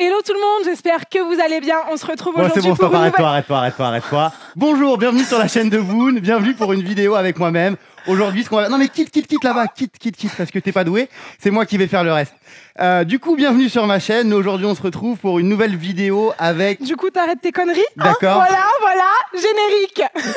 Hello tout le monde, j'espère que vous allez bien. On se retrouve aujourd'hui pour arrête arrête-toi, arrête-toi. Bonjour, bienvenue sur la chaîne de Boone, bienvenue pour une vidéo avec moi-même. Aujourd'hui, ce qu'on va... Non mais quitte, quitte, quitte là-bas, quitte, quitte, quitte, parce que t'es pas doué, c'est moi qui vais faire le reste. Euh, du coup, bienvenue sur ma chaîne. Aujourd'hui, on se retrouve pour une nouvelle vidéo avec... Du coup, t'arrêtes tes conneries. Hein, D'accord. voilà, voilà, générique.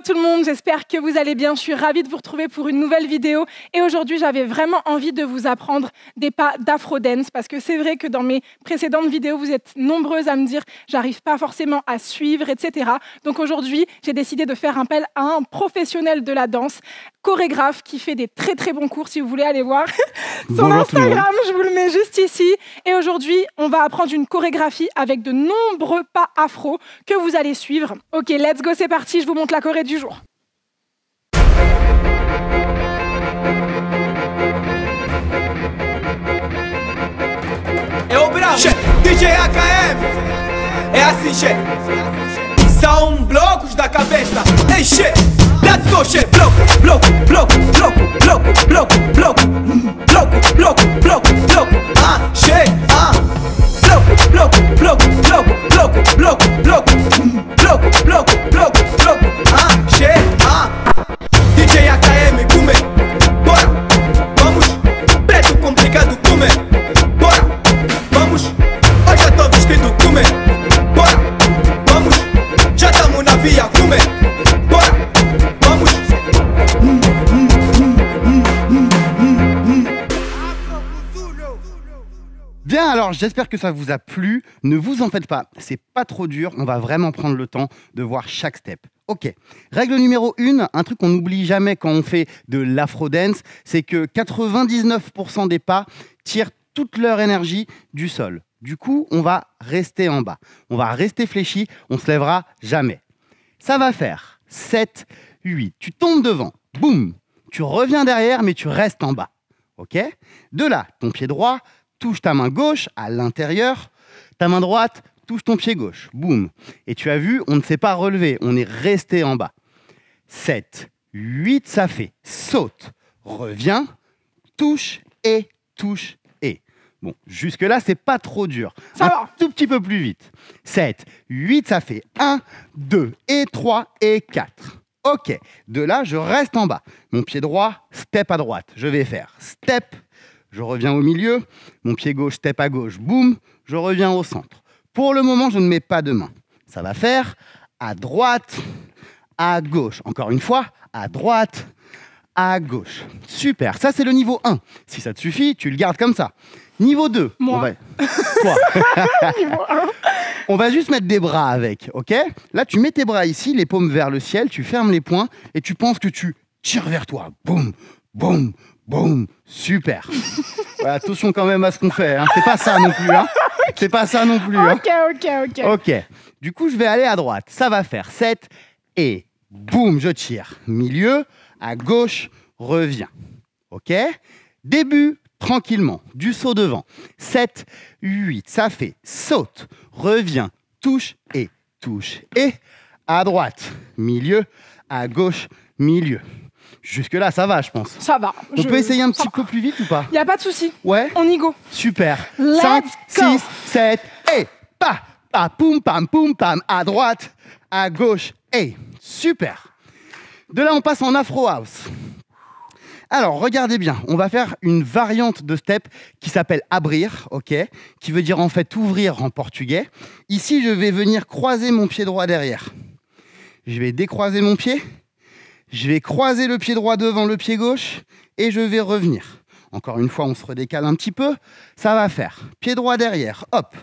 tout le monde, j'espère que vous allez bien. Je suis ravie de vous retrouver pour une nouvelle vidéo. Et aujourd'hui, j'avais vraiment envie de vous apprendre des pas d'afro dance parce que c'est vrai que dans mes précédentes vidéos, vous êtes nombreuses à me dire j'arrive pas forcément à suivre, etc. Donc aujourd'hui, j'ai décidé de faire appel à un professionnel de la danse, chorégraphe qui fait des très très bons cours. Si vous voulez aller voir son Instagram, je vous le mets juste ici. Et aujourd'hui, on va apprendre une chorégraphie avec de nombreux pas afro que vous allez suivre. Ok, let's go, c'est parti. Je vous montre la chorégraphie du É o Bravo, DJ AKM. É assim, che. São blocos da cabeça. Ei, che. Let's go, che. Bloco, bloco, bloco, bloco, bloco, bloco, bloco, bloco, bloco, bloco. Ah, che. Ah. Bloco, bloco, bloco, bloco, bloco, bloco, bloco. J'espère que ça vous a plu. Ne vous en faites pas, c'est pas trop dur. On va vraiment prendre le temps de voir chaque step. Ok. Règle numéro 1, un truc qu'on n'oublie jamais quand on fait de l'afro-dance, c'est que 99% des pas tirent toute leur énergie du sol. Du coup, on va rester en bas. On va rester fléchi, on se lèvera jamais. Ça va faire 7, 8. Tu tombes devant, boum. Tu reviens derrière, mais tu restes en bas. Ok De là, ton pied droit, touche ta main gauche à l'intérieur, ta main droite touche ton pied gauche. Boum. Et tu as vu, on ne s'est pas relevé, on est resté en bas. 7, 8, ça fait saute, reviens, touche et touche et. Bon, jusque-là, c'est pas trop dur. Ça un va. tout petit peu plus vite. 7, 8, ça fait 1, 2 et 3 et 4. Ok, de là, je reste en bas. Mon pied droit, step à droite. Je vais faire step, je reviens au milieu, mon pied gauche tape à gauche, boum, je reviens au centre. Pour le moment, je ne mets pas de main. Ça va faire à droite, à gauche. Encore une fois, à droite, à gauche. Super, ça c'est le niveau 1. Si ça te suffit, tu le gardes comme ça. Niveau 2. Moi. On va... On va juste mettre des bras avec, ok Là, tu mets tes bras ici, les paumes vers le ciel, tu fermes les poings et tu penses que tu tires vers toi. Boum, boum, Boum, super. attention quand même à ce qu'on fait. Hein. C'est pas ça non plus. Hein. C'est pas ça non plus. Hein. Ok, ok, ok. Ok. Du coup, je vais aller à droite. Ça va faire 7. Et boum, je tire. Milieu, à gauche, reviens. Ok Début, tranquillement. Du saut devant. 7, 8. Ça fait saute, reviens, touche et touche. Et à droite, milieu, à gauche, milieu. Jusque-là, ça va, je pense. Ça va. On je... peut essayer un petit peu plus vite ou pas Il n'y a pas de souci. Ouais On y go. Super. Let's 5, 6, 7, et pa, pa, poum, pam, poum, pam, à droite, à gauche, et super. De là, on passe en Afro House. Alors, regardez bien, on va faire une variante de step qui s'appelle abrir, ok, qui veut dire en fait ouvrir en portugais. Ici, je vais venir croiser mon pied droit derrière. Je vais décroiser mon pied, je vais croiser le pied droit devant le pied gauche et je vais revenir. Encore une fois, on se redécale un petit peu. Ça va faire. Pied droit derrière, hop.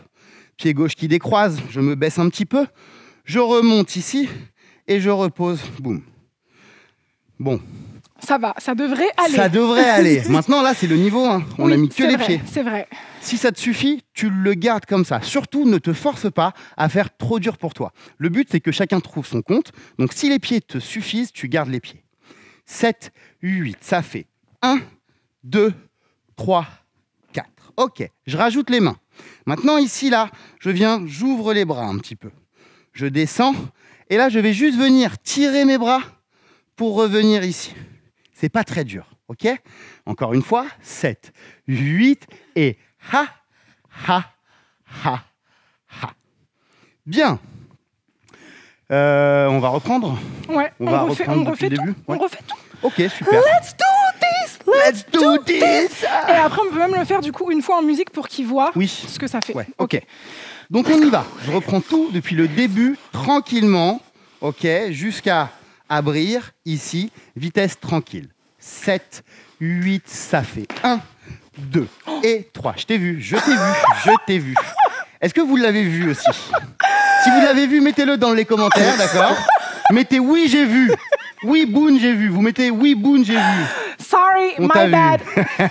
Pied gauche qui décroise, je me baisse un petit peu. Je remonte ici et je repose. Boum. Bon, ça va, ça devrait aller. Ça devrait aller. Maintenant, là, c'est le niveau. Hein. On a mis que les pieds. C'est vrai. Si ça te suffit, tu le gardes comme ça. Surtout, ne te force pas à faire trop dur pour toi. Le but, c'est que chacun trouve son compte. Donc, si les pieds te suffisent, tu gardes les pieds. 7, 8, ça fait 1, 2, 3, 4. Ok, je rajoute les mains. Maintenant, ici, là, je viens, j'ouvre les bras un petit peu. Je descends. Et là, je vais juste venir tirer mes bras pour revenir ici. C'est pas très dur, ok Encore une fois, 7, 8 et ha, ha, ha, ha. Bien. Euh, on va reprendre Ouais, on, va refait, tout, On refait tout Ok, super. Let's do this Let's, do, this. Et après, on peut même le faire du coup une fois en musique pour qu'ils voient ce que ça fait. ok. Donc on y va. Je reprends tout depuis le début, tranquillement, ok, jusqu'à abrir ici, vitesse tranquille. 7, 8, ça fait 1, 2 et 3. Je t'ai vu, je t'ai vu, je t'ai vu. Est-ce que vous l'avez vu aussi Si vous l'avez vu, mettez-le dans les commentaires, d'accord Mettez oui, j'ai vu. Oui, Boon j'ai vu. Vous mettez oui, Boon j'ai vu. Sorry, my bad.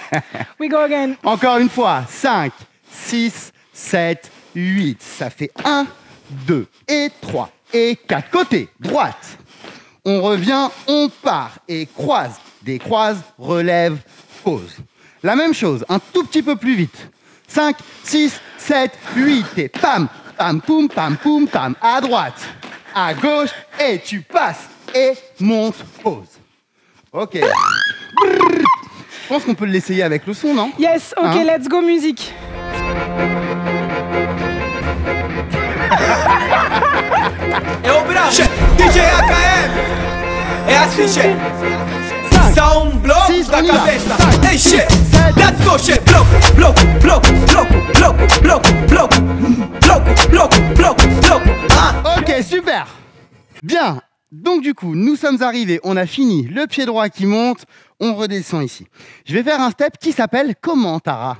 We go again. Encore une fois, 5, 6, 7, 8. Ça fait 1, 2 et 3 et 4. Côté, droite, on revient, on part et croise, décroise, relève, pose. La même chose, un tout petit peu plus vite. 5, 6, 7, 8 et pam, pam, poum, pam, poum, pam, à droite, à gauche et tu passes et monte, pose. Ok. Je pense qu'on peut l'essayer avec le son, non Yes, ok, hein let's go musique. Et on peut GHKM é assim, São blocos da cabeça, enche, let's go, che Bloco, bloco, bloco, bloco, bloco, bloco, bloco, bloco, bloco, bloco, bloco, ah Ok, super Bien donc du coup, nous sommes arrivés, on a fini le pied droit qui monte, on redescend ici. Je vais faire un step qui s'appelle comment Tara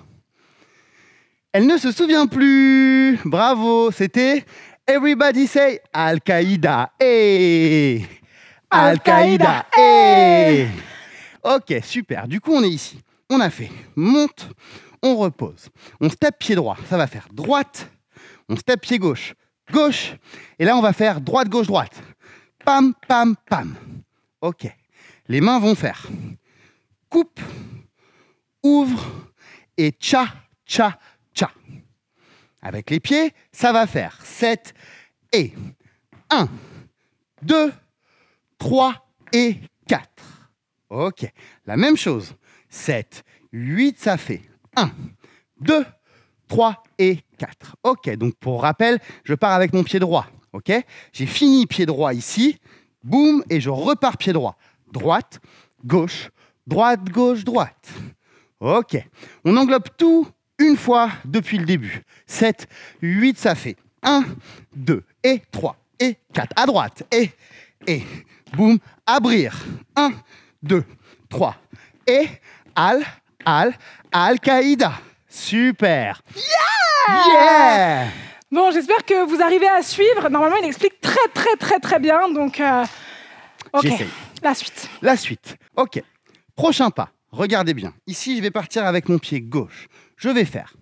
Elle ne se souvient plus. Bravo, c'était Everybody say Al-Qaïda. Hey eh. Al-Qaïda. Hey eh. eh. ok, super. Du coup, on est ici. On a fait monte, on repose. On step pied droit. Ça va faire droite. On step tape pied gauche. Gauche. Et là, on va faire droite, gauche, droite. Pam, pam, pam. Ok. Les mains vont faire coupe, ouvre et cha, cha, tcha avec les pieds, ça va faire 7 et 1, 2, 3 et 4. Ok, la même chose. 7, 8, ça fait 1, 2, 3 et 4. Ok, donc pour rappel, je pars avec mon pied droit. Ok, j'ai fini pied droit ici, boum, et je repars pied droit. Droite, gauche, droite, gauche, droite. Ok, on englobe tout une fois depuis le début. 7, 8, ça fait 1, 2, et 3, et 4. À droite, et, et, boum, abrir. 1, 2, 3, et, al, al, al-Qaïda. Super. Yeah! Yeah! Bon, j'espère que vous arrivez à suivre. Normalement, il explique très, très, très, très bien. Donc, euh, ok. La suite. La suite. Ok. Prochain pas. Regardez bien. Ici, je vais partir avec mon pied gauche. Je vais faire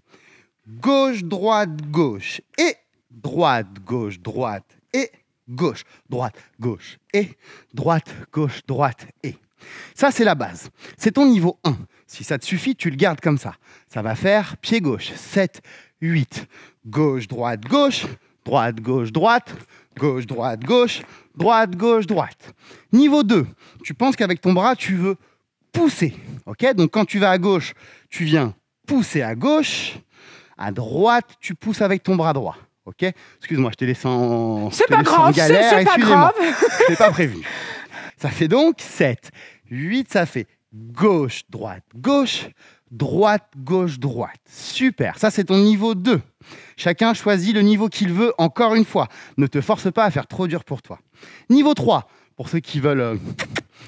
gauche, droite, gauche et droite, gauche, droite et gauche, droite, gauche et droite, gauche, droite et. Ça, c'est la base. C'est ton niveau 1. Si ça te suffit, tu le gardes comme ça. Ça va faire pied gauche, 7, 8, gauche, droite, gauche, droite, gauche, droite, gauche, droite, gauche, droite, gauche, droite. Niveau 2, tu penses qu'avec ton bras, tu veux pousser. ok Donc quand tu vas à gauche, tu viens pousser à gauche, à droite, tu pousses avec ton bras droit. Ok Excuse-moi, je te laissé en. C'est pas grave, c'est pas grave. C'est pas prévu. Ça fait donc 7. 8, ça fait gauche, droite, gauche, droite, gauche, droite. Super, ça c'est ton niveau 2. Chacun choisit le niveau qu'il veut, encore une fois. Ne te force pas à faire trop dur pour toi. Niveau 3, pour ceux qui veulent euh,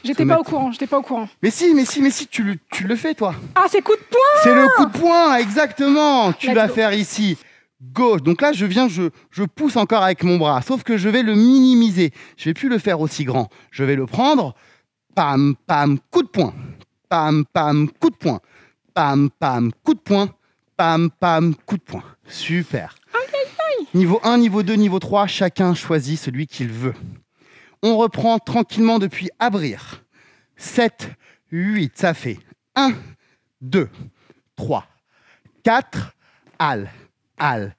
J'étais pas au courant, j'étais pas au courant. Mais si, mais si, mais si, tu le, tu le fais toi. Ah, c'est coup de poing C'est le coup de poing, exactement. Tu vas faire ici gauche. Donc là, je viens, je, je pousse encore avec mon bras, sauf que je vais le minimiser. Je vais plus le faire aussi grand. Je vais le prendre, pam, pam, coup de poing. Pam, pam, coup de poing. Pam, pam, coup de poing. Pam, pam, coup de poing. Super. Niveau 1, niveau 2, niveau 3, chacun choisit celui qu'il veut. On reprend tranquillement depuis abrir. 7, 8, ça fait 1, 2, 3, 4, al, al.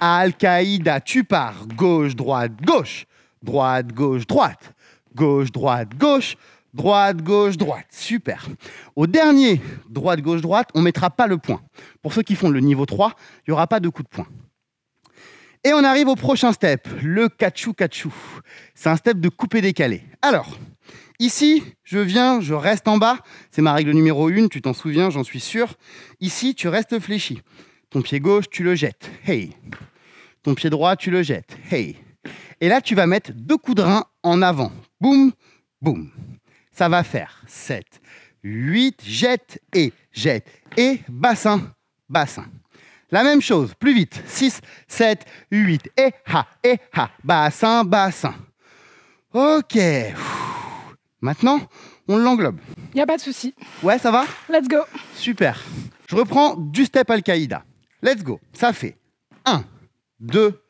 Al-Qaïda, tu pars. Gauche, droite, gauche. Droite, gauche, droite. Gauche, droite, gauche. Droite, gauche, droite. Super. Au dernier, droite, gauche, droite, on ne mettra pas le point. Pour ceux qui font le niveau 3, il n'y aura pas de coup de poing. Et on arrive au prochain step, le kachou kachou. C'est un step de couper décalé. Alors, ici, je viens, je reste en bas. C'est ma règle numéro 1, tu t'en souviens, j'en suis sûr. Ici, tu restes fléchi. Ton pied gauche, tu le jettes. Hey. Ton pied droit, tu le jettes. Hey. Et là, tu vas mettre deux coups de rein en avant. Boum, boum. Ça va faire 7, 8, jette et jette. Et bassin, bassin. La même chose, plus vite. 6, 7, 8. Et ha, et eh, ha. Bassin, bassin. Ok. Maintenant, on l'englobe. il Y a pas de souci. Ouais, ça va Let's go. Super. Je reprends du step Al-Qaïda. Let's go. Ça fait 1, 2,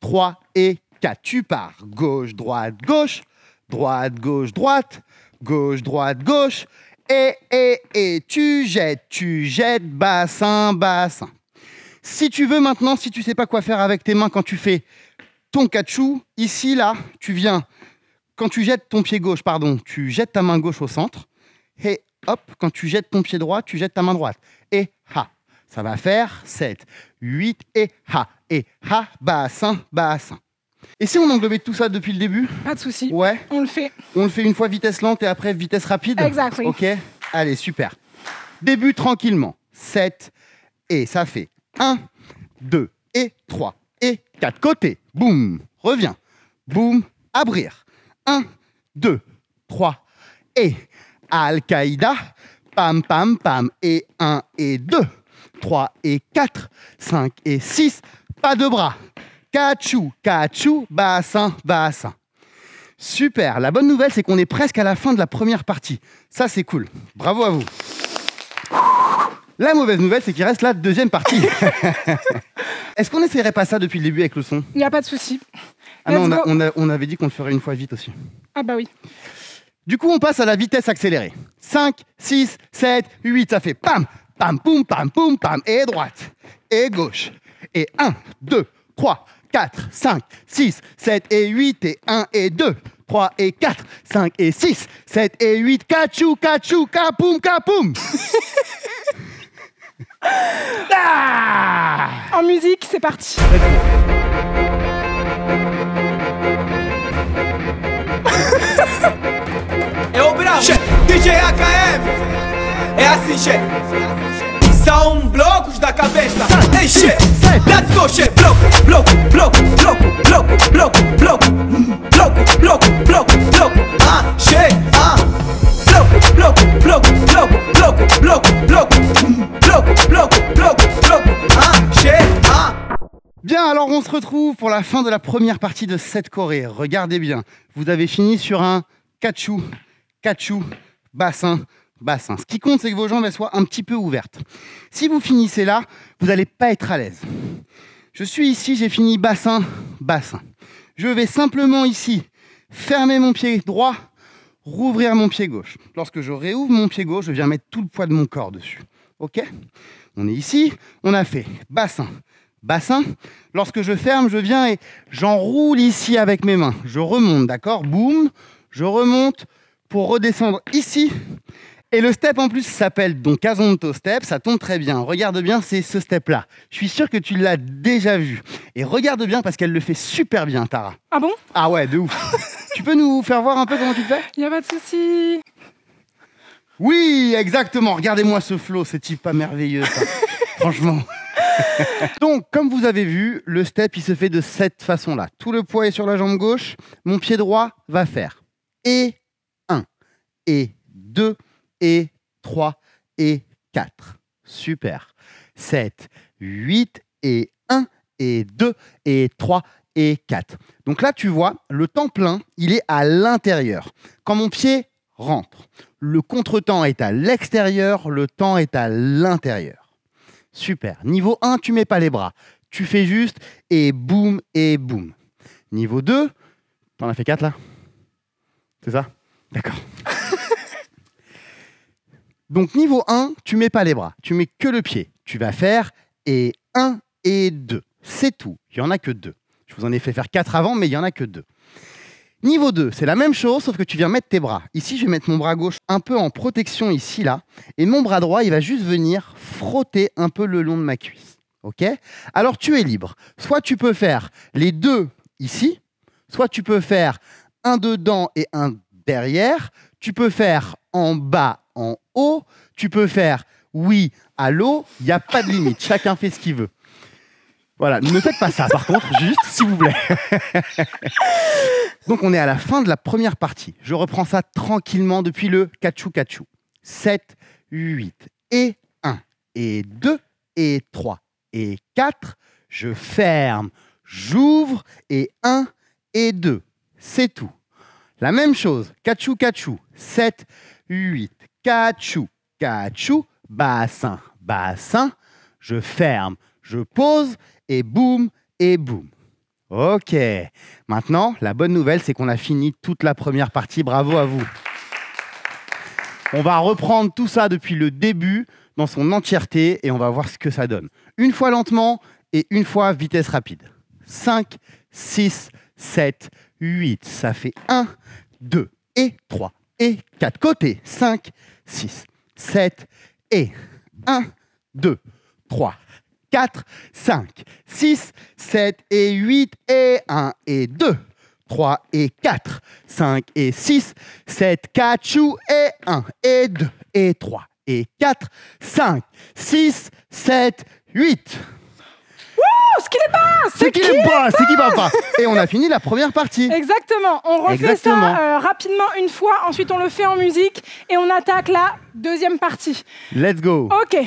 3 et 4. Tu pars. Gauche, droite, gauche. Droite, gauche, droite. Gauche, droite, gauche. Et, eh, et, eh, et. Tu jettes, tu jettes. Bassin, bassin. Si tu veux maintenant, si tu sais pas quoi faire avec tes mains quand tu fais ton kachou, ici, là, tu viens, quand tu jettes ton pied gauche, pardon, tu jettes ta main gauche au centre, et hop, quand tu jettes ton pied droit, tu jettes ta main droite. Et ha, ça va faire 7, 8, et ha, et ha, bassin, bassin. Et si on englobait tout ça depuis le début Pas de souci. Ouais. On le fait. On le fait une fois vitesse lente et après vitesse rapide Exactement. Ok Allez, super. Début tranquillement. 7 et ça fait 1, 2 et 3 et 4 côtés. Boum, reviens. Boum, abrir. 1, 2, 3 et Al-Qaïda. Pam, pam, pam. Et 1 et 2. 3 et 4. 5 et 6. Pas de bras. kachou, cachou, bassin, bassin. Super. La bonne nouvelle, c'est qu'on est presque à la fin de la première partie. Ça, c'est cool. Bravo à vous. La mauvaise nouvelle, c'est qu'il reste la deuxième partie. Est-ce qu'on n'essayerait pas ça depuis le début avec le son Il n'y a pas de souci. Ah non, on, on, on, avait dit qu'on le ferait une fois vite aussi. Ah bah oui. Du coup, on passe à la vitesse accélérée. 5, 6, 7, 8, ça fait pam, pam, poum, pam, poum, pam, et droite, et gauche, et 1, 2, 3, 4, 5, 6, 7 et 8, et 1 et 2, 3 et 4, 5 et 6, 7 et 8, kachou, kachou, kapoum, kapoum Ah en musique, c'est parti. et DJ AKM. São blocos da cabeça. Bien, alors on se retrouve pour la fin de la première partie de cette Corée. Regardez bien, vous avez fini sur un cachou, cachou, bassin, bassin. Ce qui compte, c'est que vos jambes soient un petit peu ouvertes. Si vous finissez là, vous n'allez pas être à l'aise. Je suis ici, j'ai fini bassin, bassin. Je vais simplement ici fermer mon pied droit, rouvrir mon pied gauche. Lorsque je réouvre mon pied gauche, je viens mettre tout le poids de mon corps dessus. Ok On est ici, on a fait bassin, bassin. Lorsque je ferme, je viens et j'enroule ici avec mes mains. Je remonte, d'accord Boum, je remonte pour redescendre ici. Et le step en plus s'appelle donc azonto Step, ça tombe très bien. Regarde bien, c'est ce step-là. Je suis sûr que tu l'as déjà vu. Et regarde bien parce qu'elle le fait super bien, Tara. Ah bon Ah ouais, de ouf. tu peux nous faire voir un peu comment tu le fais Y a pas de souci. Oui, exactement. Regardez-moi ce flow, c'est type pas merveilleux. Franchement. Donc, comme vous avez vu, le step, il se fait de cette façon-là. Tout le poids est sur la jambe gauche. Mon pied droit va faire et 1, et 2, et 3, et 4. Super. 7, 8, et 1, et 2, et 3, et 4. Donc là, tu vois, le temps plein, il est à l'intérieur. Quand mon pied rentre, le contretemps est à l'extérieur, le temps est à l'intérieur. Super. Niveau 1, tu mets pas les bras. Tu fais juste et boum et boum. Niveau 2, t'en as fait 4 là C'est ça D'accord. Donc niveau 1, tu mets pas les bras, tu mets que le pied. Tu vas faire et 1 et 2. C'est tout. Il n'y en a que 2. Je vous en ai fait faire 4 avant, mais il n'y en a que 2. Niveau 2, c'est la même chose, sauf que tu viens mettre tes bras. Ici, je vais mettre mon bras gauche un peu en protection ici, là. Et mon bras droit, il va juste venir frotter un peu le long de ma cuisse. OK Alors, tu es libre. Soit tu peux faire les deux ici, soit tu peux faire un dedans et un derrière. Tu peux faire en bas, en haut. Tu peux faire oui à l'eau. Il n'y a pas de limite. Chacun fait ce qu'il veut. Voilà, ne faites pas ça, par contre, juste, s'il vous plaît. Donc, on est à la fin de la première partie. Je reprends ça tranquillement depuis le cachou cachou. 7, 8, et 1, et 2, et 3, et 4. Je ferme, j'ouvre, et 1, et 2. C'est tout. La même chose, cachou cachou. 7, 8, cachou, cachou, bassin, bassin. Je ferme, je pose et boum et boum. Ok. Maintenant, la bonne nouvelle, c'est qu'on a fini toute la première partie. Bravo à vous. On va reprendre tout ça depuis le début dans son entièreté et on va voir ce que ça donne. Une fois lentement et une fois vitesse rapide. 5, 6, 7, 8. Ça fait 1, 2 et 3 et 4. Côté 5, 6, 7 et 1, 2, 3, 4, 5, 6, 7 et 8 et 1 et 2, 3 et 4, 5 et 6, 7, chou, et 1 et 2 et 3 et 4, 5, 6, 7, 8. ce qu'il est pas Ce qu'il est pas Ce qui va pas Et on a fini la première partie. Exactement. On refait ça euh, rapidement une fois, ensuite on le fait en musique et on attaque la deuxième partie. Let's go. Ok.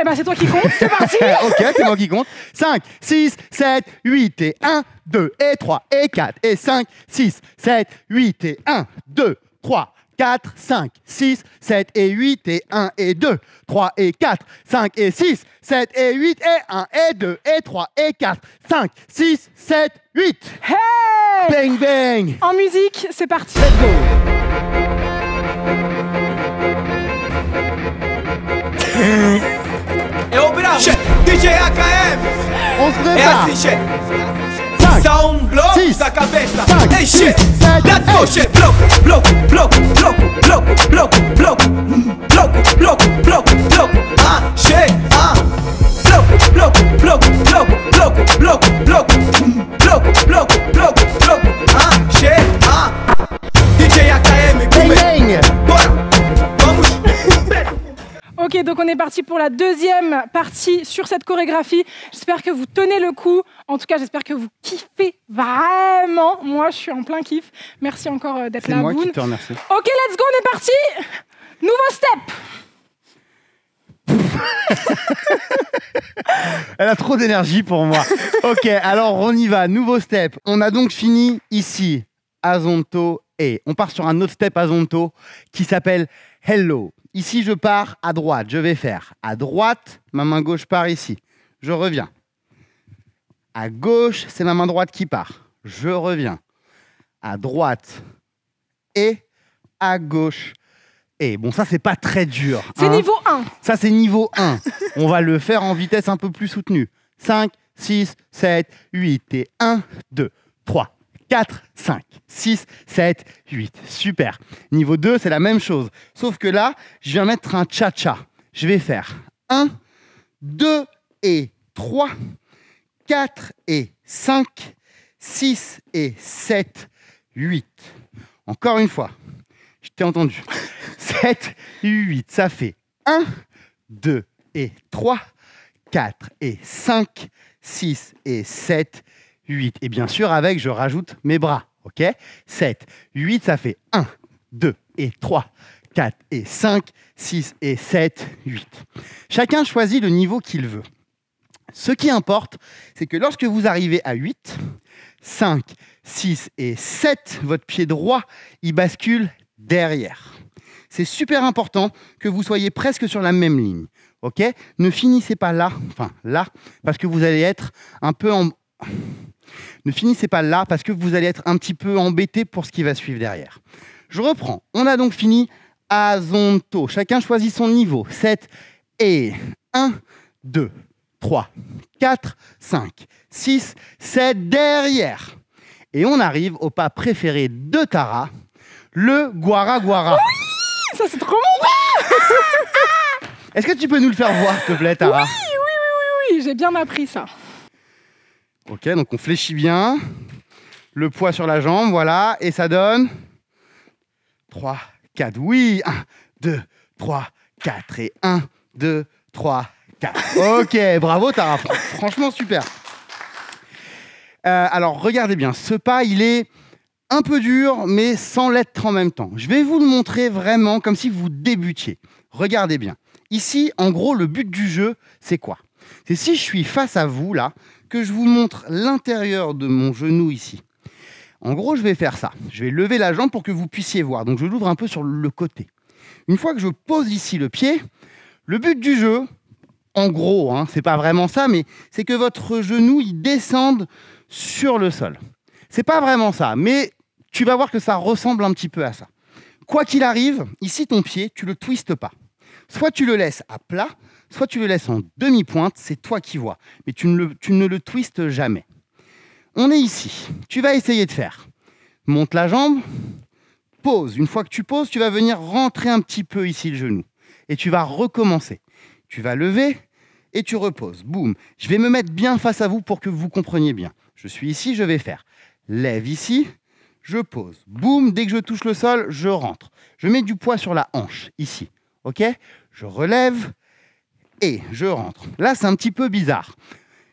Eh ben, c'est toi qui compte, c'est parti Ok, c'est moi qui compte. 5, 6, 7, 8 et 1, 2 et 3 et 4 et 5, 6, 7, 8 et 1, 2, 3, 4, 5, 6, 7 et 8 et 1 et 2, 3 et 4, 5 et 6, 7 et 8 et 1 et 2 et 3 et 4, 5, 6, 7, 8 Hey Bang bang En musique, c'est parti Let's go é e o brabo DJ AKM É assim, che Só um bloco da cabeça Enche, dá de coxa Bloco, bloco, bloco, bloco on est parti pour la deuxième partie sur cette chorégraphie. J'espère que vous tenez le coup. En tout cas, j'espère que vous kiffez vraiment. Moi, je suis en plein kiff. Merci encore euh, d'être là. C'est moi qui te remercie. Ok, let's go, on est parti. Nouveau step. Elle a trop d'énergie pour moi. Ok, alors on y va. Nouveau step. On a donc fini ici, Azonto et on part sur un autre step Azonto qui s'appelle Hello. Ici, je pars à droite. Je vais faire à droite, ma main gauche part ici. Je reviens. À gauche, c'est ma main droite qui part. Je reviens. À droite et à gauche. Et bon, ça, c'est pas très dur. C'est hein. niveau 1. Ça, c'est niveau 1. On va le faire en vitesse un peu plus soutenue. 5, 6, 7, 8 et 1, 2, 3, 4, 5, 6, 7, 8. Super. Niveau 2, c'est la même chose. Sauf que là, je viens mettre un cha-cha. Je vais faire 1, 2 et 3, 4 et 5, 6 et 7, 8. Encore une fois, je t'ai entendu. 7, 8, ça fait 1, 2 et 3, 4 et 5, 6 et 7, 8. 8. Et bien sûr, avec, je rajoute mes bras. OK 7, 8, ça fait 1, 2 et 3, 4 et 5, 6 et 7, 8. Chacun choisit le niveau qu'il veut. Ce qui importe, c'est que lorsque vous arrivez à 8, 5, 6 et 7, votre pied droit, il bascule derrière. C'est super important que vous soyez presque sur la même ligne. OK Ne finissez pas là, enfin là, parce que vous allez être un peu en, ne finissez pas là parce que vous allez être un petit peu embêté pour ce qui va suivre derrière. Je reprends. On a donc fini à Zonto. Chacun choisit son niveau. 7 et 1, 2, 3, 4, 5, 6, 7 derrière. Et on arrive au pas préféré de Tara, le Guara Guara. Oui Ça c'est trop bon Est-ce que tu peux nous le faire voir, s'il te plaît, Tara oui, oui, oui, oui, j'ai bien appris ça. Ok, donc on fléchit bien. Le poids sur la jambe, voilà. Et ça donne 3, 4. Oui, 1, 2, 3, 4. Et 1, 2, 3, 4. Ok, bravo Tara. Franchement, super. Euh, alors, regardez bien. Ce pas, il est un peu dur, mais sans l'être en même temps. Je vais vous le montrer vraiment comme si vous débutiez. Regardez bien. Ici, en gros, le but du jeu, c'est quoi C'est si je suis face à vous, là, que je vous montre l'intérieur de mon genou ici. En gros, je vais faire ça. Je vais lever la jambe pour que vous puissiez voir. Donc je l'ouvre un peu sur le côté. Une fois que je pose ici le pied, le but du jeu, en gros, hein, c'est pas vraiment ça, mais c'est que votre genou il descende sur le sol. C'est pas vraiment ça, mais tu vas voir que ça ressemble un petit peu à ça. Quoi qu'il arrive, ici ton pied, tu le twistes pas. Soit tu le laisses à plat, Soit tu le laisses en demi-pointe, c'est toi qui vois, mais tu ne, le, tu ne le twistes jamais. On est ici. Tu vas essayer de faire. Monte la jambe, pose. Une fois que tu poses, tu vas venir rentrer un petit peu ici le genou. Et tu vas recommencer. Tu vas lever et tu reposes. Boum. Je vais me mettre bien face à vous pour que vous compreniez bien. Je suis ici, je vais faire. Lève ici, je pose. Boum, dès que je touche le sol, je rentre. Je mets du poids sur la hanche, ici. OK Je relève, et je rentre. Là, c'est un petit peu bizarre.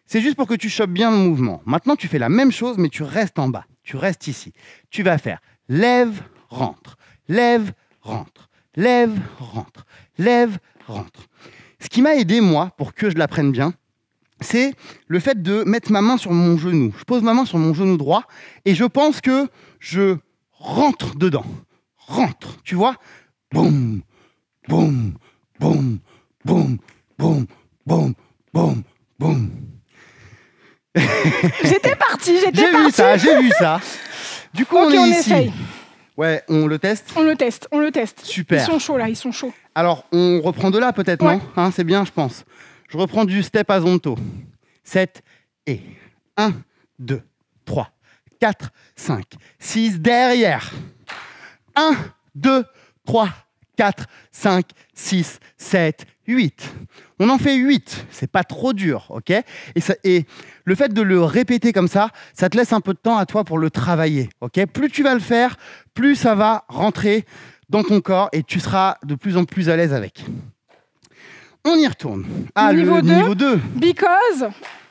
C'est juste pour que tu chopes bien le mouvement. Maintenant, tu fais la même chose, mais tu restes en bas. Tu restes ici. Tu vas faire lève, rentre, lève, rentre, lève, rentre, lève, rentre. Ce qui m'a aidé, moi, pour que je l'apprenne bien, c'est le fait de mettre ma main sur mon genou. Je pose ma main sur mon genou droit et je pense que je rentre dedans. Rentre, tu vois Boum, boum, boum, boum, boum, boum, boum, boum. j'étais parti, j'étais parti J'ai vu ça, j'ai vu ça. Du coup, on est on ici. Essaye. Ouais, on le teste On le teste, on le teste. Super. Ils sont chauds là, ils sont chauds. Alors, on reprend de là peut-être, non hein, C'est bien, je pense. Je reprends du step à 7 et 1, 2, 3, 4, 5, 6 derrière. 1, 2, 3, 4, 5, 6, 7, 8. On en fait 8, c'est pas trop dur, ok et, ça, et, le fait de le répéter comme ça, ça te laisse un peu de temps à toi pour le travailler, ok Plus tu vas le faire, plus ça va rentrer dans ton corps et tu seras de plus en plus à l'aise avec. On y retourne. Ah, niveau le 2, niveau 2. Because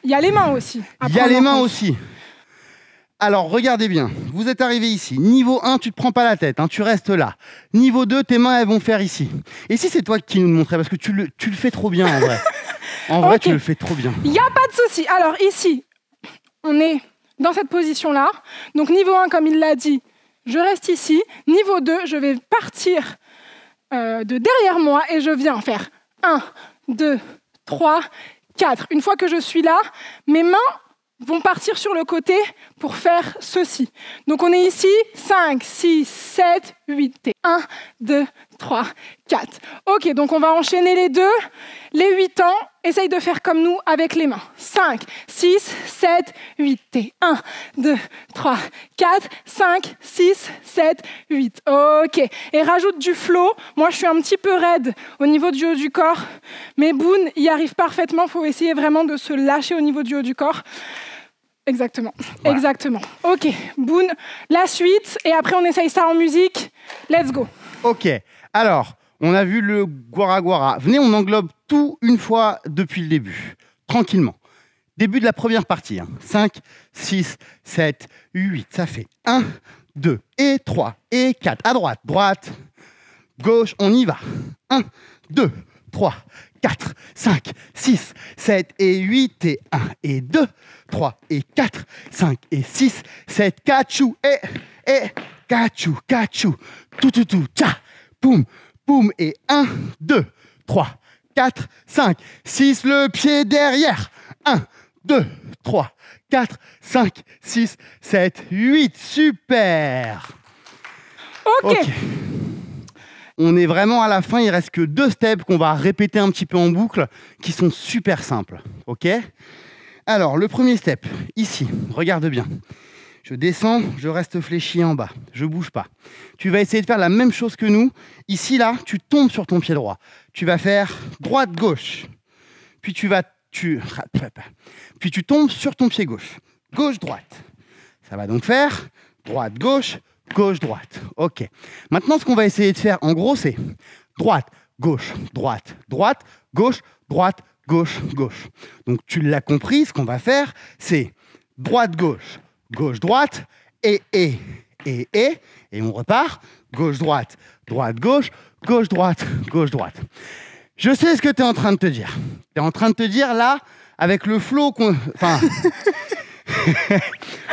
il y a les mains aussi. Il y a les mains aussi. Alors, regardez bien. Vous êtes arrivé ici. Niveau 1, tu te prends pas la tête, hein. tu restes là. Niveau 2, tes mains, elles vont faire ici. Et si c'est toi qui nous le montrais Parce que tu le, fais trop bien, en vrai. En vrai, tu le fais trop bien. Il n'y a pas de souci. Alors, ici, on est dans cette position-là. Donc, niveau 1, comme il l'a dit, je reste ici. Niveau 2, je vais partir euh, de derrière moi et je viens faire 1, 2, 3, 4. Une fois que je suis là, mes mains vont partir sur le côté pour faire ceci. Donc on est ici, 5, 6, 7, 8, 1, 2, 3, 4. Ok, donc on va enchaîner les deux. Les 8 ans, essaye de faire comme nous avec les mains. 5, 6, 7, 8. 1, 2, 3, 4, 5, 6, 7, 8. Ok, et rajoute du flow. Moi, je suis un petit peu raide au niveau du haut du corps, mais Boone y arrive parfaitement. Il faut essayer vraiment de se lâcher au niveau du haut du corps. Exactement, exactement. Ok, Boone, la suite, et après on essaye ça en musique. Let's go. Ok. Alors, on a vu le Guara Guara. Venez, on englobe tout une fois depuis le début, tranquillement. Début de la première partie. 5, 6, 7, 8. Ça fait 1, 2 et 3 et 4. À droite, droite, gauche, on y va. 1, 2, 3, 4, 5, 6, 7 et 8 et 1 et 2, 3 et 4, 5 et 6, 7, chou, et, et, cachou, eh, eh, cachou, tout, tout, tout, tcha, poum, poum, et 1, 2, 3, 4, 5, 6, le pied derrière, 1, 2, 3, 4, 5, 6, 7, 8, super ok on est vraiment à la fin, il reste que deux steps qu'on va répéter un petit peu en boucle, qui sont super simples, ok alors, le premier step, ici, regarde bien. Je descends, je reste fléchi en bas, je bouge pas. Tu vas essayer de faire la même chose que nous. Ici, là, tu tombes sur ton pied droit. Tu vas faire droite, gauche. Puis tu vas, tu, puis tu tombes sur ton pied gauche. Gauche, droite. Ça va donc faire droite, gauche, gauche, droite. Ok. Maintenant, ce qu'on va essayer de faire, en gros, c'est droite, gauche, droite, droite, gauche, droite, gauche, gauche. Donc tu l'as compris, ce qu'on va faire, c'est droite, gauche, gauche-droite, et, et, et, et, et on repart, gauche-droite, droite-gauche, gauche-droite, gauche-droite. Je sais ce que tu es en train de te dire. Tu es en train de te dire là, avec le flot qu'on.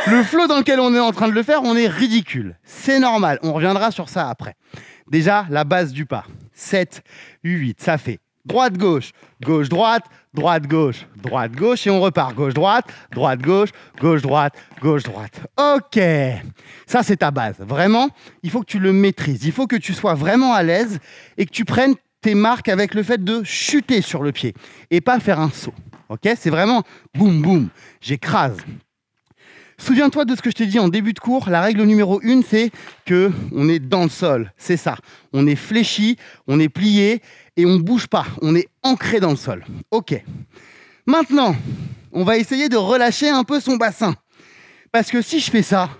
le flot dans lequel on est en train de le faire, on est ridicule. C'est normal. On reviendra sur ça après. Déjà, la base du pas. 7, 8, ça fait droite-gauche, gauche-droite, droite, gauche, droite, gauche, et on repart. Gauche, droite, droite, gauche, gauche, droite, gauche, droite. Ok, ça c'est ta base. Vraiment, il faut que tu le maîtrises. Il faut que tu sois vraiment à l'aise et que tu prennes tes marques avec le fait de chuter sur le pied et pas faire un saut. Ok, c'est vraiment boum, boum, j'écrase. Souviens-toi de ce que je t'ai dit en début de cours. La règle numéro une, c'est que on est dans le sol. C'est ça. On est fléchi, on est plié et on bouge pas. On est ancré dans le sol. Ok. Maintenant, on va essayer de relâcher un peu son bassin. Parce que si je fais ça,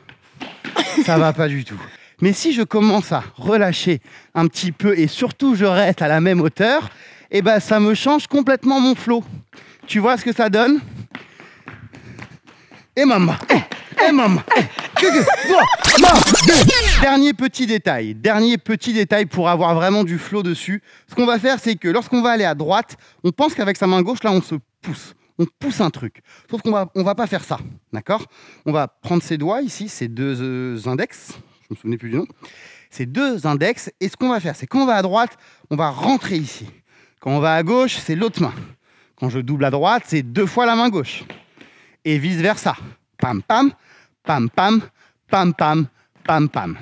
ça va pas du tout. Mais si je commence à relâcher un petit peu et surtout je reste à la même hauteur, eh ben ça me change complètement mon flot. Tu vois ce que ça donne et eh, maman. Et eh, eh, maman. Dernier petit détail. Dernier petit détail pour avoir vraiment du flow dessus. Ce qu'on va faire, c'est que lorsqu'on va aller à droite, on pense qu'avec sa main gauche, là, on se pousse. On pousse un truc. Sauf qu'on va, on va pas faire ça. D'accord On va prendre ses doigts ici, ses deux euh, index. Je me souvenais plus du nom. Ces deux index. Et ce qu'on va faire, c'est qu'on va à droite, on va rentrer ici. Quand on va à gauche, c'est l'autre main. Quand je double à droite, c'est deux fois la main gauche et vice-versa. Pam, pam, pam, pam, pam, pam, pam, pam.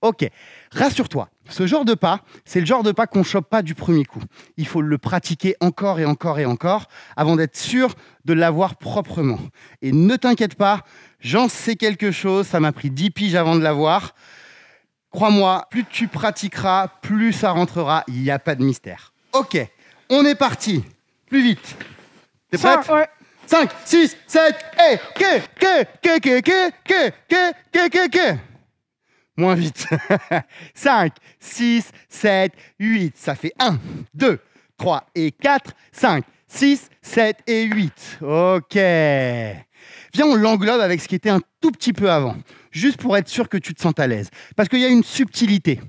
Ok, rassure-toi, ce genre de pas, c'est le genre de pas qu'on chope pas du premier coup. Il faut le pratiquer encore et encore et encore avant d'être sûr de l'avoir proprement. Et ne t'inquiète pas, j'en sais quelque chose, ça m'a pris 10 piges avant de l'avoir. Crois-moi, plus tu pratiqueras, plus ça rentrera, il n'y a pas de mystère. Ok, on est parti, plus vite. T'es prête 5, 6, 7, et que, que, que, que, que, que, que, que, que, Moins vite. 5, 6, 7, 8. Ça fait 1, 2, 3 et 4, 5, 6, 7 et 8. OK. Viens, on l'englobe avec ce qui était un tout petit peu avant, juste pour être sûr que tu te sens à l'aise. Parce qu'il y a une subtilité.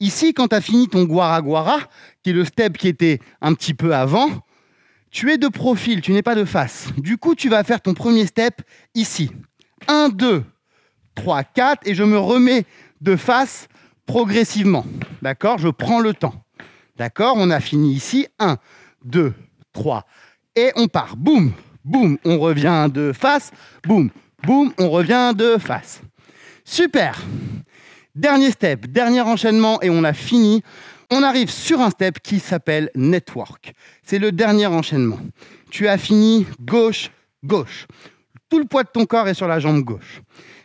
Ici, quand tu as fini ton guara qui est le step qui était un petit peu avant, tu es de profil, tu n'es pas de face. Du coup, tu vas faire ton premier step ici. 1, 2, 3, 4, et je me remets de face progressivement. D'accord Je prends le temps. D'accord On a fini ici. 1, 2, 3, et on part. Boum, boum, on revient de face. Boum, boum, on revient de face. Super Dernier step, dernier enchaînement, et on a fini on arrive sur un step qui s'appelle network. C'est le dernier enchaînement. Tu as fini gauche, gauche. Tout le poids de ton corps est sur la jambe gauche.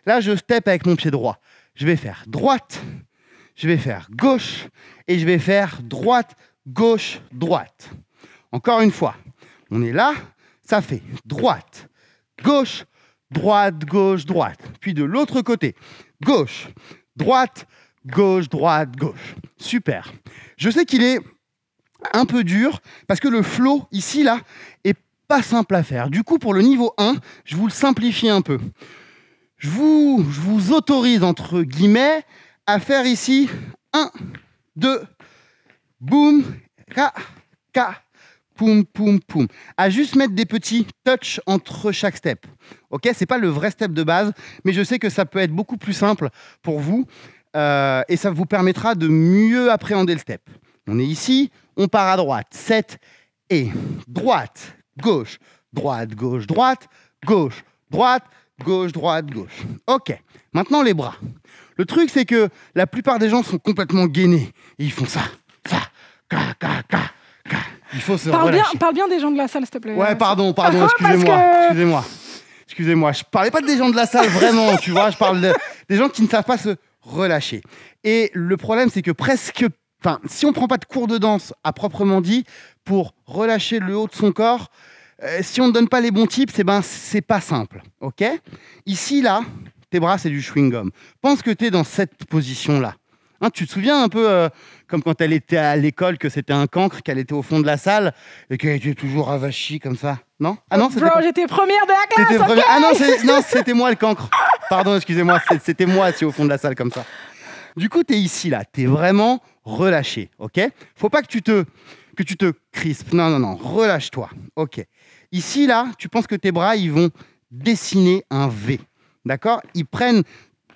Là, je step avec mon pied droit. Je vais faire droite, je vais faire gauche et je vais faire droite, gauche, droite. Encore une fois, on est là, ça fait droite, gauche, droite, gauche, droite. Puis de l'autre côté, gauche, droite, gauche, droite, gauche. Super. Je sais qu'il est un peu dur parce que le flow ici, là, est pas simple à faire. Du coup, pour le niveau 1, je vous le simplifie un peu. Je vous, vous autorise, entre guillemets, à faire ici 1, 2, boum, ka, ka, poum, poum, poum. À juste mettre des petits touches entre chaque step. Ok, c'est pas le vrai step de base, mais je sais que ça peut être beaucoup plus simple pour vous euh, et ça vous permettra de mieux appréhender le step. On est ici, on part à droite, 7 et droite, gauche, droite, gauche, droite, gauche, droite, gauche, droite, gauche. Ok, maintenant les bras. Le truc c'est que la plupart des gens sont complètement gainés ils font ça, ça, ka, ka, ka, Il faut se parle bien, parle bien des gens de la salle, s'il te plaît. Ouais, pardon, pardon, excusez-moi, excusez-moi, excusez-moi. Je parlais pas des gens de la salle vraiment, tu vois, je parle des gens qui ne savent pas se relâcher. Et le problème, c'est que presque, enfin, si on ne prend pas de cours de danse à proprement dit pour relâcher le haut de son corps, euh, si on ne donne pas les bons tips, c'est eh ben c'est pas simple, ok Ici, là, tes bras c'est du chewing gum. Pense que tu es dans cette position là. Hein, tu te souviens un peu euh, comme quand elle était à l'école, que c'était un cancre, qu'elle était au fond de la salle et qu'elle était toujours avachie comme ça, non Ah non, oh, c'était. j'étais première de la classe. ah non, c'était moi le cancre. Pardon, excusez-moi, c'était moi assis au fond de la salle comme ça. Du coup, tu es ici, là, tu es vraiment relâché, ok Faut pas que tu te que tu te crispes. Non, non, non, relâche-toi, ok Ici, là, tu penses que tes bras, ils vont dessiner un V, d'accord Ils prennent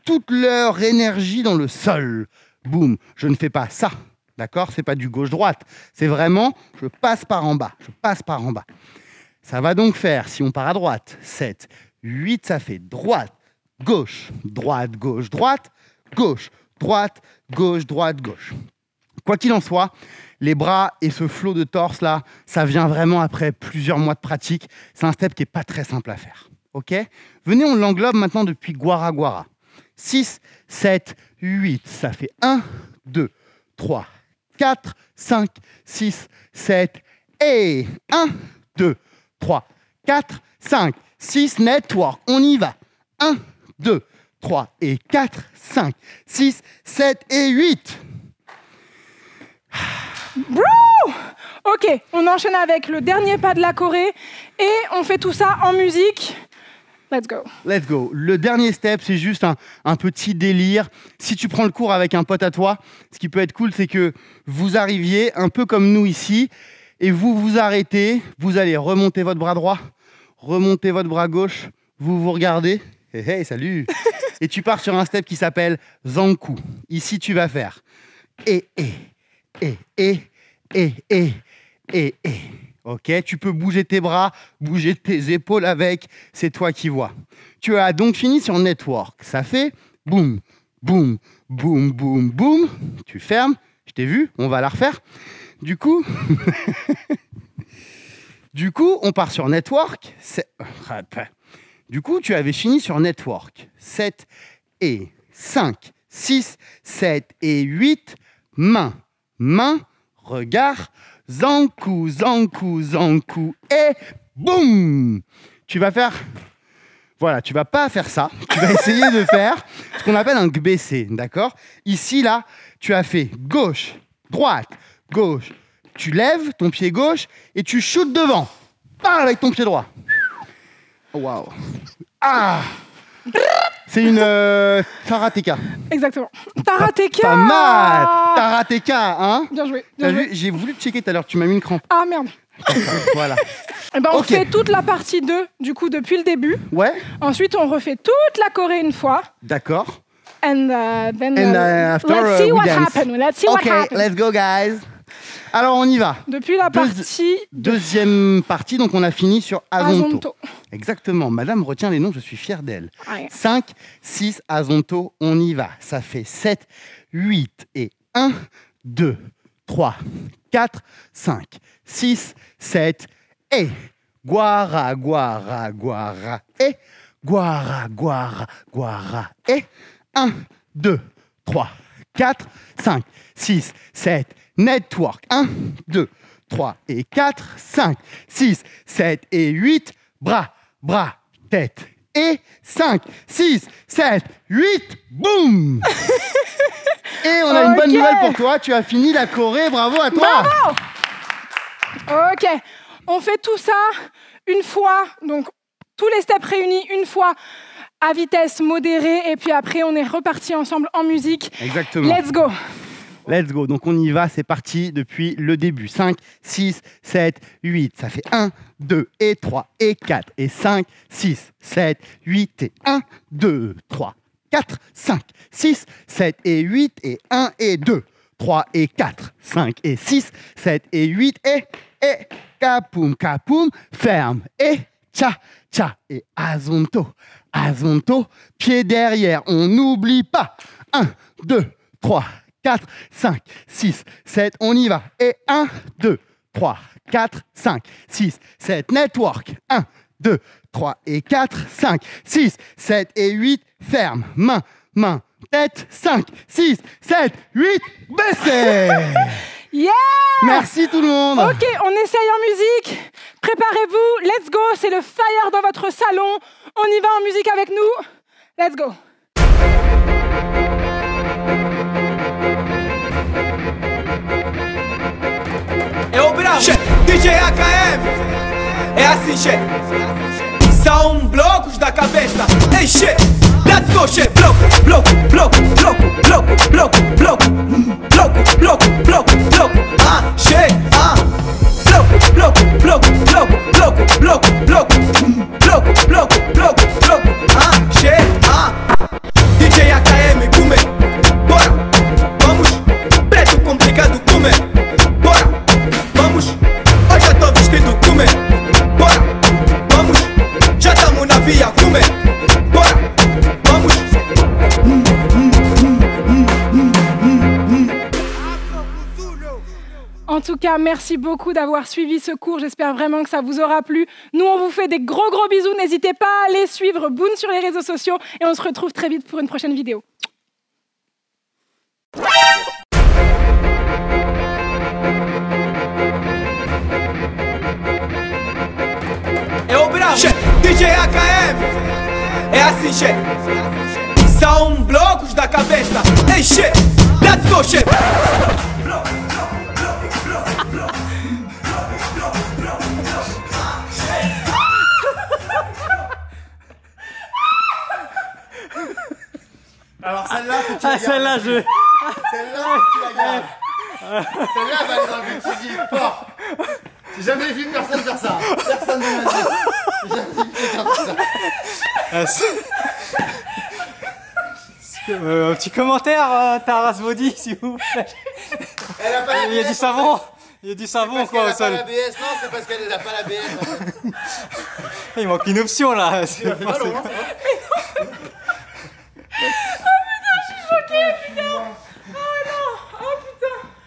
toute leur énergie dans le sol. Boum, je ne fais pas ça, D'accord C'est pas du gauche-droite. C'est vraiment, je passe par en bas, je passe par en bas. Ça va donc faire, si on part à droite, 7, 8, ça fait droite, gauche, droite, gauche, droite, gauche, droite, gauche, droite, gauche. Quoi qu'il en soit, les bras et ce flot de torse là, ça vient vraiment après plusieurs mois de pratique. C'est un step qui n'est pas très simple à faire. Ok Venez, on l'englobe maintenant depuis Guara Guara. 6, 7, 8, ça fait 1, 2, 3, 4, 5, 6, 7 et 1, 2, 3, 4, 5, 6, network. On y va. 1, 2. 2, 3 et 4, 5, 6, 7 et 8. ok, on enchaîne avec le dernier pas de la Corée et on fait tout ça en musique. Let's go. Let's go. Le dernier step, c'est juste un, un, petit délire. Si tu prends le cours avec un pote à toi, ce qui peut être cool, c'est que vous arriviez un peu comme nous ici et vous vous arrêtez, vous allez remonter votre bras droit, remonter votre bras gauche, vous vous regardez, hey, salut Et tu pars sur un step qui s'appelle Zanku. Ici, tu vas faire et, et, et, et, et, Ok, tu peux bouger tes bras, bouger tes épaules avec, c'est toi qui vois. Tu as donc fini sur network. Ça fait boum, boum, boum, boum, boum. Tu fermes, je t'ai vu, on va la refaire. Du coup, du coup, on part sur network. C'est... Du coup, tu avais fini sur network. 7 et 5, 6, 7 et 8, main, main, regard, zankou, zankou, zankou, et boum Tu vas faire... Voilà, tu vas pas faire ça. Tu vas essayer de faire ce qu'on appelle un GBC, d'accord Ici, là, tu as fait gauche, droite, gauche. Tu lèves ton pied gauche et tu shootes devant. Pas avec ton pied droit. Waouh. Ah C'est une euh, Tarateka. Exactement. Tarateka Pas mal Tarateka, hein Bien joué. bien joué. J'ai voulu te checker tout à l'heure, tu m'as mis une crampe. Ah merde. voilà. Et eh ben, on fait toute la partie 2, du coup, depuis le début. Ouais, Ensuite, on refait toute la Corée une fois. d'accord. And après, uh, on And, uh, uh, after, let's uh, see what happens. Let's see what Ok, Okay. let's go guys. Alors on y va. Depuis la partie. deuxième partie, donc on a fini sur Azonto. Exactement, madame retient les noms, je suis fier d'elle. 5, 6, Azonto, on y va. Ça fait 7, 8 et 1, 2, 3, 4, 5, 6, 7 et Guara, Guara, Guara et Guara, Guara, Guara et 1, 2, 3, 4, 5, 6, 7, network. 1, 2, 3 et 4, 5, 6, 7 et 8, bras, bras, tête. Et 5, 6, 7, 8, boum Et on a une bonne nouvelle pour toi, tu as fini la Corée, bravo à toi Ok, on fait tout ça une fois, donc tous les steps réunis une fois à vitesse modérée et puis après on est reparti ensemble en musique. Exactement. Let's go. Let's go. Donc on y va, c'est parti depuis le début. 5, 6, 7, 8. Ça fait 1, 2 et 3 et 4 et 5, 6, 7, 8 et 1, 2, 3, 4, 5, 6, 7 et 8 et 1 et 2, 3 et 4, 5 et 6, 7 et 8 et et capoum capoum ferme et Tcha, tcha et azonto, azonto, pied derrière, on n'oublie pas. 1, 2, 3, 4, 5, 6, 7, on y va. Et 1, 2, 3, 4, 5, 6, 7, network. 1, 2, 3 et 4, 5, 6, 7 et 8, ferme, main, main, tête, 5, 6, 7, 8, baissez Yeah Merci tout le monde Ok, on essaye en musique. Préparez-vous, let's go, c'est le fire dans votre salon. On y va en musique avec nous. Let's go GHM É assim, che São blocos da cabeça Ei, che Let's go, che Bloco, bloco, bloco, bloco, bloco, bloco, bloco Bloco, bloco, bloco, bloco Ah, che, ah Bloco, bloco, bloco, bloco, bloco, bloco, bloco Bloco, bloco tout cas, merci beaucoup d'avoir suivi ce cours. J'espère vraiment que ça vous aura plu. Nous, on vous fait des gros gros bisous. N'hésitez pas à les suivre Boone sur les réseaux sociaux et on se retrouve très vite pour une prochaine vidéo. Alors celle-là, faut que Ah, celle-là, je. Celle-là, tu la gardes. Celle-là, Valérie va dis dans J'ai jamais vu personne faire ça. Personne ne m'a dit. J'ai jamais vu personne faire ça. Ah, euh, un petit commentaire, euh, Taras Body, s'il vous plaît. Elle a pas la Il y a du savon. Il y a du savon, quoi, au a pas la BS, non, c'est parce qu'elle n'a pas la BS. Il manque une option, là. C'est pas- oh my God! She's suis choquée, putain